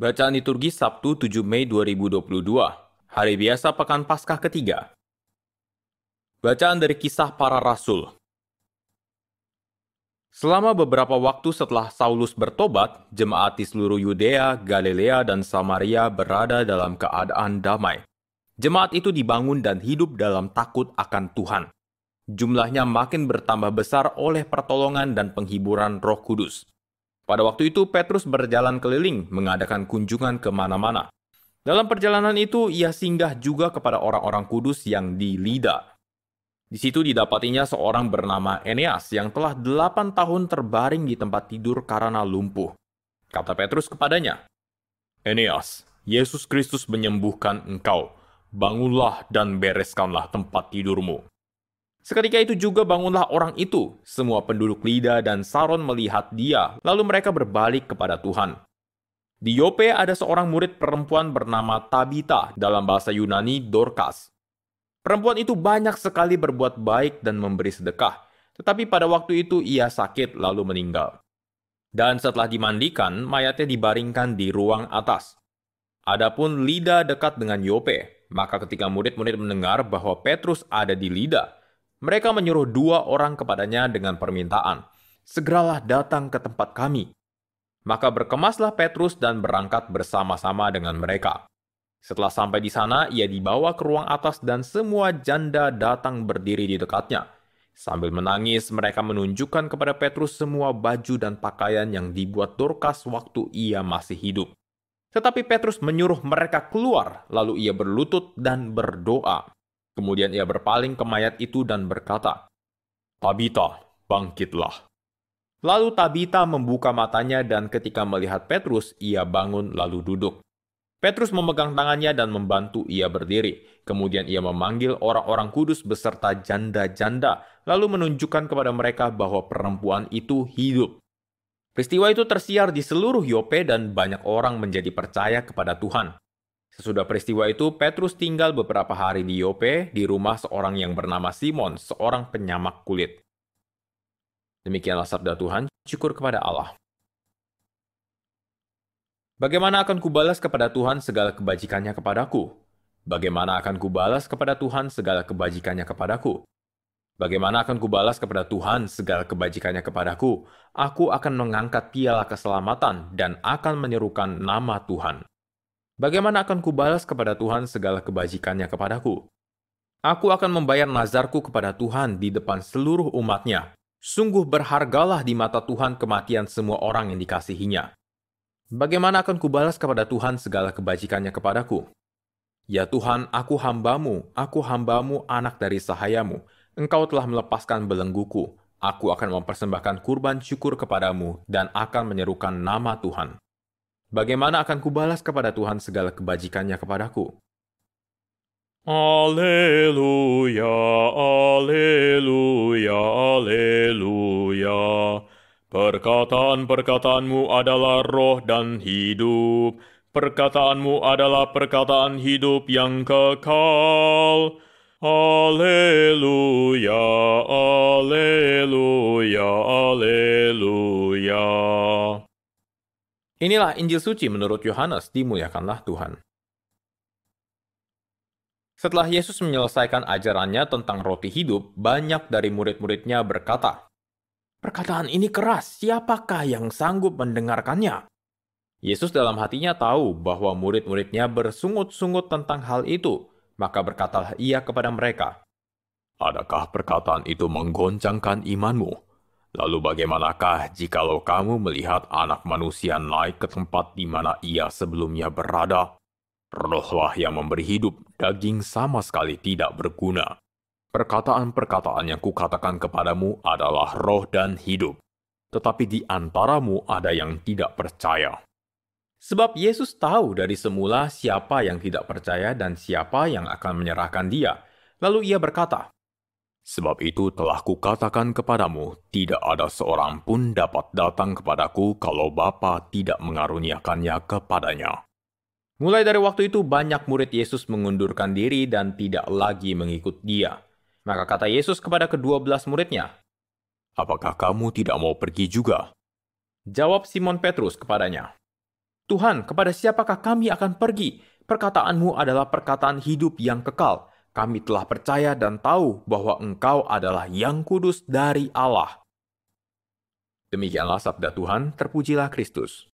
Bacaan liturgi Sabtu 7 Mei 2022, hari biasa pekan Paskah ketiga. Bacaan dari kisah para rasul. Selama beberapa waktu setelah Saulus bertobat, jemaat di seluruh Yudea, Galilea, dan Samaria berada dalam keadaan damai. Jemaat itu dibangun dan hidup dalam takut akan Tuhan. Jumlahnya makin bertambah besar oleh pertolongan dan penghiburan Roh Kudus. Pada waktu itu, Petrus berjalan keliling, mengadakan kunjungan kemana-mana. Dalam perjalanan itu, ia singgah juga kepada orang-orang kudus yang di Lida. Di situ didapatinya seorang bernama Eneas yang telah delapan tahun terbaring di tempat tidur karena lumpuh. Kata Petrus kepadanya, Eneas, Yesus Kristus menyembuhkan engkau. Bangunlah dan bereskanlah tempat tidurmu. Seketika itu juga bangunlah orang itu. Semua penduduk Lida dan Saron melihat dia, lalu mereka berbalik kepada Tuhan. Di Yope ada seorang murid perempuan bernama Tabita dalam bahasa Yunani Dorcas. Perempuan itu banyak sekali berbuat baik dan memberi sedekah, tetapi pada waktu itu ia sakit lalu meninggal. Dan setelah dimandikan, mayatnya dibaringkan di ruang atas. Adapun Lida dekat dengan Yope, maka ketika murid-murid mendengar bahwa Petrus ada di Lida, mereka menyuruh dua orang kepadanya dengan permintaan, "Segeralah datang ke tempat kami." Maka berkemaslah Petrus dan berangkat bersama-sama dengan mereka. Setelah sampai di sana, ia dibawa ke ruang atas dan semua janda datang berdiri di dekatnya. Sambil menangis, mereka menunjukkan kepada Petrus semua baju dan pakaian yang dibuat Dorcas waktu ia masih hidup. Tetapi Petrus menyuruh mereka keluar, lalu ia berlutut dan berdoa. Kemudian ia berpaling ke mayat itu dan berkata, Tabita, bangkitlah. Lalu Tabita membuka matanya dan ketika melihat Petrus, ia bangun lalu duduk. Petrus memegang tangannya dan membantu ia berdiri. Kemudian ia memanggil orang-orang kudus beserta janda-janda, lalu menunjukkan kepada mereka bahwa perempuan itu hidup. Peristiwa itu tersiar di seluruh Yope dan banyak orang menjadi percaya kepada Tuhan. Sesudah peristiwa itu, Petrus tinggal beberapa hari di Yope di rumah seorang yang bernama Simon, seorang penyamak kulit. Demikianlah sabda Tuhan, syukur kepada Allah. Bagaimana akan kubalas kepada Tuhan segala kebajikannya kepadaku? Bagaimana akan kubalas kepada Tuhan segala kebajikannya kepadaku? Bagaimana akan kubalas kepada Tuhan segala kebajikannya kepadaku? Aku akan mengangkat piala keselamatan dan akan menyerukan nama Tuhan. Bagaimana akan kubalas kepada Tuhan segala kebajikannya kepadaku? Aku akan membayar nazarku kepada Tuhan di depan seluruh umatnya. Sungguh berhargalah di mata Tuhan kematian semua orang yang dikasihinya. Bagaimana akan kubalas kepada Tuhan segala kebajikannya kepadaku? Ya Tuhan, aku hambamu, aku hambamu anak dari sahayamu. Engkau telah melepaskan belengguku. Aku akan mempersembahkan kurban syukur kepadamu dan akan menyerukan nama Tuhan. Bagaimana akan kubalas kepada Tuhan segala kebajikannya kepadaku? Alleluia, Alleluia, Alleluia. Perkataan-perkataanmu adalah roh dan hidup. Perkataanmu adalah perkataan hidup yang kekal. Alleluia. Inilah Injil suci menurut Yohanes, dimuliakanlah Tuhan. Setelah Yesus menyelesaikan ajarannya tentang roti hidup, banyak dari murid-muridnya berkata, Perkataan ini keras, siapakah yang sanggup mendengarkannya? Yesus dalam hatinya tahu bahwa murid-muridnya bersungut-sungut tentang hal itu, maka berkatalah ia kepada mereka, Adakah perkataan itu menggoncangkan imanmu? Lalu bagaimanakah jikalau kamu melihat anak manusia naik ke tempat di mana ia sebelumnya berada? Rohlah yang memberi hidup, daging sama sekali tidak berguna. Perkataan-perkataan yang kukatakan kepadamu adalah roh dan hidup. Tetapi di antaramu ada yang tidak percaya. Sebab Yesus tahu dari semula siapa yang tidak percaya dan siapa yang akan menyerahkan dia. Lalu ia berkata, Sebab itu telah kukatakan kepadamu, tidak ada seorang pun dapat datang kepadaku kalau Bapa tidak mengaruniakannya kepadanya. Mulai dari waktu itu banyak murid Yesus mengundurkan diri dan tidak lagi mengikut dia. Maka kata Yesus kepada kedua belas muridnya, Apakah kamu tidak mau pergi juga? Jawab Simon Petrus kepadanya, Tuhan, kepada siapakah kami akan pergi? Perkataanmu adalah perkataan hidup yang kekal kami telah percaya dan tahu bahwa engkau adalah yang kudus dari Allah. Demikianlah sabda Tuhan, terpujilah Kristus.